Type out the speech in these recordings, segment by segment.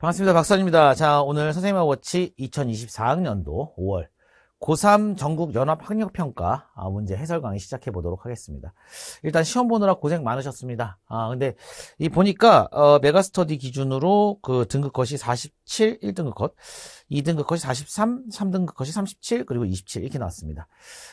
반갑습니다. 박선입니다. 자, 오늘 선생님과 워치 2024학년도 5월 고3 전국 연합 학력 평가 아, 문제 해설 강의 시작해 보도록 하겠습니다. 일단 시험 보느라 고생 많으셨습니다. 아, 근데 이 보니까 어, 메가스터디 기준으로 그 등급 컷이 47, 1등급 컷, 2등급 컷이 43, 3등급 컷이 37, 그리고 27 이렇게 나왔습니다.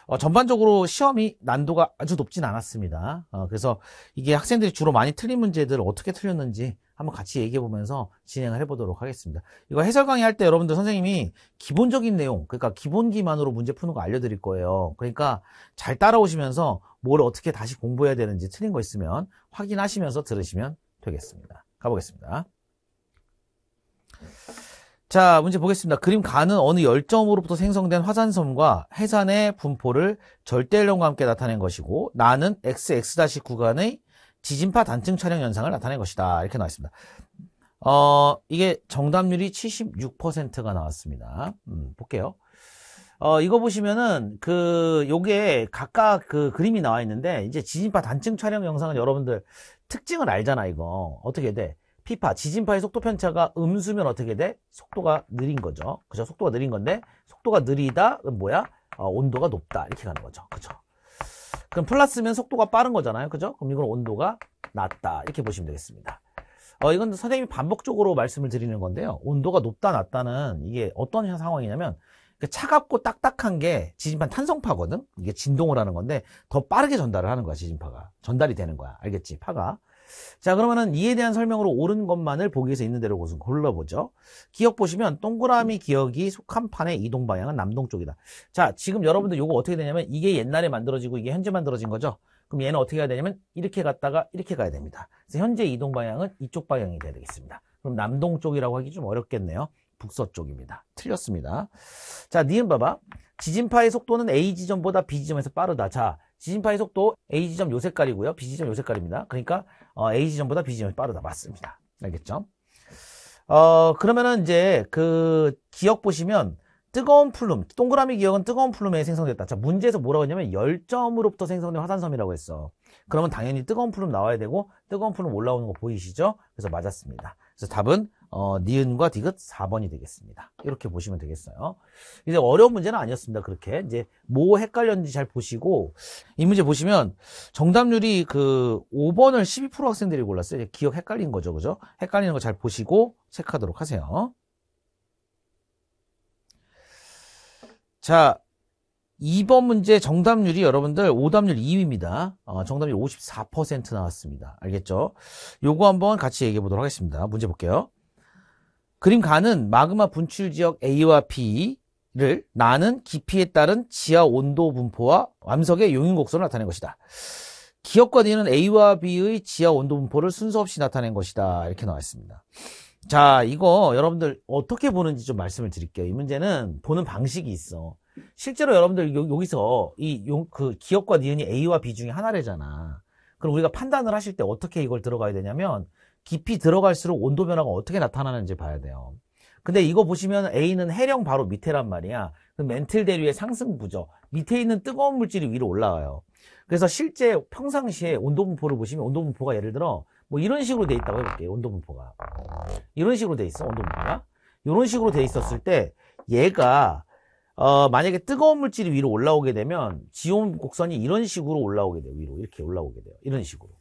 어, 전반적으로 시험이 난도가 아주 높진 않았습니다. 어, 그래서 이게 학생들이 주로 많이 틀린 문제들 을 어떻게 틀렸는지 한번 같이 얘기해 보면서 진행을 해보도록 하겠습니다. 이거 해설 강의 할 때 여러분들 선생님이 기본적인 내용, 그러니까 기본기만으로 문제 푸는 거 알려드릴 거예요. 그러니까 잘 따라오시면서 뭘 어떻게 다시 공부해야 되는지 틀린 거 있으면 확인하시면서 들으시면 되겠습니다. 가보겠습니다. 자, 문제 보겠습니다. 그림 가는 어느 열점으로부터 생성된 화산섬과 해산의 분포를 절대일령과 함께 나타낸 것이고 나는 xx-구간의 지진파 단층 촬영 현상을 나타낸 것이다. 이렇게 나와 있습니다. 어, 이게 정답률이 76%가 나왔습니다. 음, 볼게요. 어, 이거 보시면은 그 요게 각각 그 그림이 나와 있는데 이제 지진파 단층 촬영 영상은 여러분들 특징을 알잖아 이거 어떻게 돼? 피파 지진파의 속도 편차가 음수면 어떻게 돼? 속도가 느린 거죠. 그죠? 속도가 느린 건데 속도가 느리다 뭐야? 어, 온도가 높다 이렇게 가는 거죠. 그죠? 그럼 플러스면 속도가 빠른 거잖아요. 그죠? 그럼 이건 온도가 낮다. 이렇게 보시면 되겠습니다. 어, 이건 선생님이 반복적으로 말씀을 드리는 건데요. 온도가 높다, 낮다는 이게 어떤 상황이냐면 그 차갑고 딱딱한 게 지진파 탄성파거든? 이게 진동을 하는 건데 더 빠르게 전달을 하는 거야, 지진파가. 전달이 되는 거야. 알겠지? 파가. 자 그러면은 이에 대한 설명으로 옳은 것만을 보기에서 있는 대로 골라보죠. 기억 보시면 동그라미 음. 기억이 속한 판의 이동 방향은 남동쪽이다. 자 지금 여러분들 이거 어떻게 되냐면 이게 옛날에 만들어지고 이게 현재 만들어진 거죠. 그럼 얘는 어떻게 해야 되냐면 이렇게 갔다가 이렇게 가야 됩니다. 그래서 현재 이동 방향은 이쪽 방향이 돼야 되겠습니다. 그럼 남동쪽이라고 하기 좀 어렵겠네요. 북서쪽입니다. 틀렸습니다. 자, 니은 봐봐. 지진파의 속도는 A 지점보다 B 지점에서 빠르다. 자, 지진파의 속도 A 지점 요 색깔이고요. B 지점 요 색깔입니다. 그러니까 어, A 지점보다 B 지점이 빠르다. 맞습니다. 알겠죠? 어, 그러면은 이제 그 기억 보시면 뜨거운 플룸, 동그라미 기억은 뜨거운 플룸에 생성됐다. 자, 문제에서 뭐라고 했냐면 열점으로부터 생성된 화산섬이라고 했어. 그러면 당연히 뜨거운 플룸 나와야 되고 뜨거운 플룸 올라오는 거 보이시죠? 그래서 맞았습니다. 그래서 답은 어, 니은과 디귿 4번이 되겠습니다. 이렇게 보시면 되겠어요. 이제 어려운 문제는 아니었습니다. 그렇게 이제 뭐 헷갈렸는지 잘 보시고 이 문제 보시면 정답률이 그 5번을 12% 학생들이 골랐어요. 기억 헷갈린 거죠, 그죠? 헷갈리는 거 잘 보시고 체크하도록 하세요. 자, 2번 문제 정답률이 여러분들 오답률 2위입니다. 어, 정답률 54% 나왔습니다. 알겠죠? 요거 한번 같이 얘기해 보도록 하겠습니다. 문제 볼게요. 그림 가는 마그마 분출 지역 A와 B를 나는 깊이에 따른 지하 온도 분포와 암석의 용인 곡선을 나타낸 것이다. 기억과 니는 A와 B의 지하 온도 분포를 순서 없이 나타낸 것이다. 이렇게 나왔습니다 자, 이거 여러분들 어떻게 보는지 좀 말씀을 드릴게요. 이 문제는 보는 방식이 있어. 실제로 여러분들 요, 여기서 이그 기업과 니은이 A와 B 중에 하나래잖아. 그럼 우리가 판단을 하실 때 어떻게 이걸 들어가야 되냐면 깊이 들어갈수록 온도 변화가 어떻게 나타나는지 봐야 돼요. 근데 이거 보시면 A는 해령 바로 밑에란 말이야. 그 멘틀 대류의 상승 부조 밑에 있는 뜨거운 물질이 위로 올라와요. 그래서 실제 평상시에 온도 분포를 보시면 온도 분포가 예를 들어 뭐 이런 식으로 돼 있다고 해볼게요. 온도 분포가. 이런 식으로 돼 있어. 온도 분포가. 이런 식으로 돼 있었을 때 얘가 어, 만약에 뜨거운 물질이 위로 올라오게 되면 지온 곡선이 이런 식으로 올라오게 돼요. 위로 이렇게 올라오게 돼요. 이런 식으로.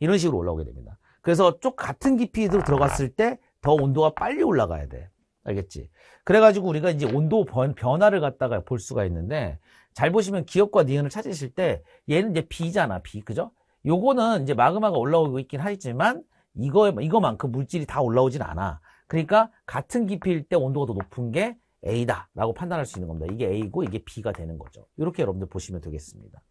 이런 식으로 올라오게 됩니다. 그래서 쪽 같은 깊이로 들어갔을 때 더 온도가 빨리 올라가야 돼. 알겠지? 그래가지고 우리가 이제 온도 변, 변화를 갖다가 볼 수가 있는데 잘 보시면 기억과 니은을 찾으실 때 얘는 이제 B잖아. B. 그죠? 요거는 이제 마그마가 올라오고 있긴 하지만 이거, 이거만큼 물질이 다 올라오진 않아. 그러니까 같은 깊이일 때 온도가 더 높은 게 A다 라고 판단할 수 있는 겁니다. 이게 A고 이게 B가 되는 거죠. 이렇게 여러분들 보시면 되겠습니다.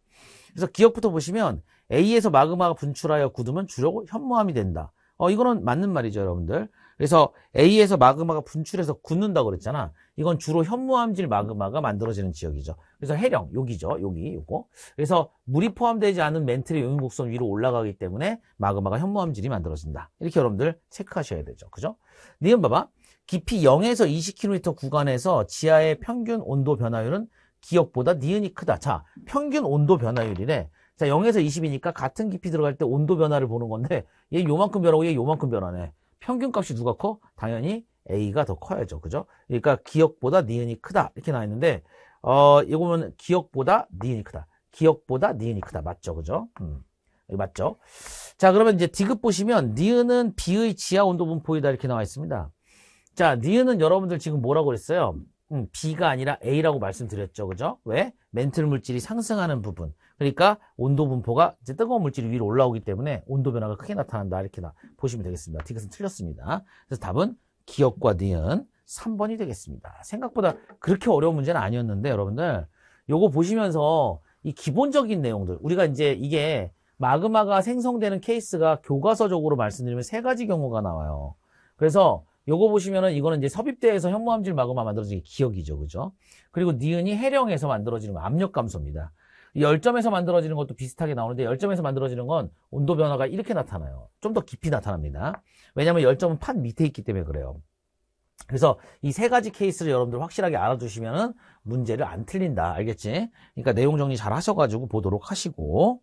그래서 기억부터 보시면 A에서 마그마가 분출하여 굳으면 주력고 현무암이 된다. 어, 이거는 맞는 말이죠, 여러분들. 그래서 A에서 마그마가 분출해서 굳는다고 그랬잖아. 이건 주로 현무암질 마그마가 만들어지는 지역이죠. 그래서 해령, 여기죠. 여기, 요거. 그래서 물이 포함되지 않은 멘틀의 용융곡선 위로 올라가기 때문에 마그마가 현무암질이 만들어진다. 이렇게 여러분들 체크하셔야 되죠. 그죠? 니은 봐봐. 깊이 0에서 20km 구간에서 지하의 평균 온도 변화율은 기억보다 니은이 크다. 자, 평균 온도 변화율이래. 자, 0에서 20이니까 같은 깊이 들어갈 때 온도 변화를 보는 건데 얘 요만큼 변하고 얘 요만큼 변하네. 평균값이 누가 커? 당연히 A가 더 커야죠. 그죠? 그러니까 기억보다 니은이 크다. 이렇게 나와 있는데 어, 이거 보면 기억보다 니은이 크다. 기억보다 니은이 크다. 맞죠? 그죠? 음. 맞죠? 자, 그러면 이제 디귿 보시면 니은은 B의 지하 온도 분포이다 이렇게 나와 있습니다. 자, 니은은 여러분들 지금 뭐라고 그랬어요? 음, B가 아니라 A라고 말씀드렸죠. 그죠? 왜? 멘틀 물질이 상승하는 부분. 그러니까 온도 분포가 이제 뜨거운 물질이 위로 올라오기 때문에 온도 변화가 크게 나타난다. 이렇게 나, 보시면 되겠습니다. 티켓은 틀렸습니다. 그래서 답은 기억과 니은 3번이 되겠습니다. 생각보다 그렇게 어려운 문제는 아니었는데 여러분들 요거 보시면서 이 기본적인 내용들 우리가 이제 이게 마그마가 생성되는 케이스가 교과서적으로 말씀드리면 세 가지 경우가 나와요. 그래서 요거 보시면은 이거는 이제 섭입대에서 현무암질 마그마 만들어진 게 기억이죠. 그죠? 그리고 니은이 해령에서 만들어지는 거, 압력 감소입니다. 열점에서 만들어지는 것도 비슷하게 나오는데 열점에서 만들어지는 건 온도 변화가 이렇게 나타나요. 좀 더 깊이 나타납니다. 왜냐하면 열점은 판 밑에 있기 때문에 그래요. 그래서 이 세 가지 케이스를 여러분들 확실하게 알아두시면 문제를 안 틀린다. 알겠지? 그러니까 내용 정리 잘 하셔가지고 보도록 하시고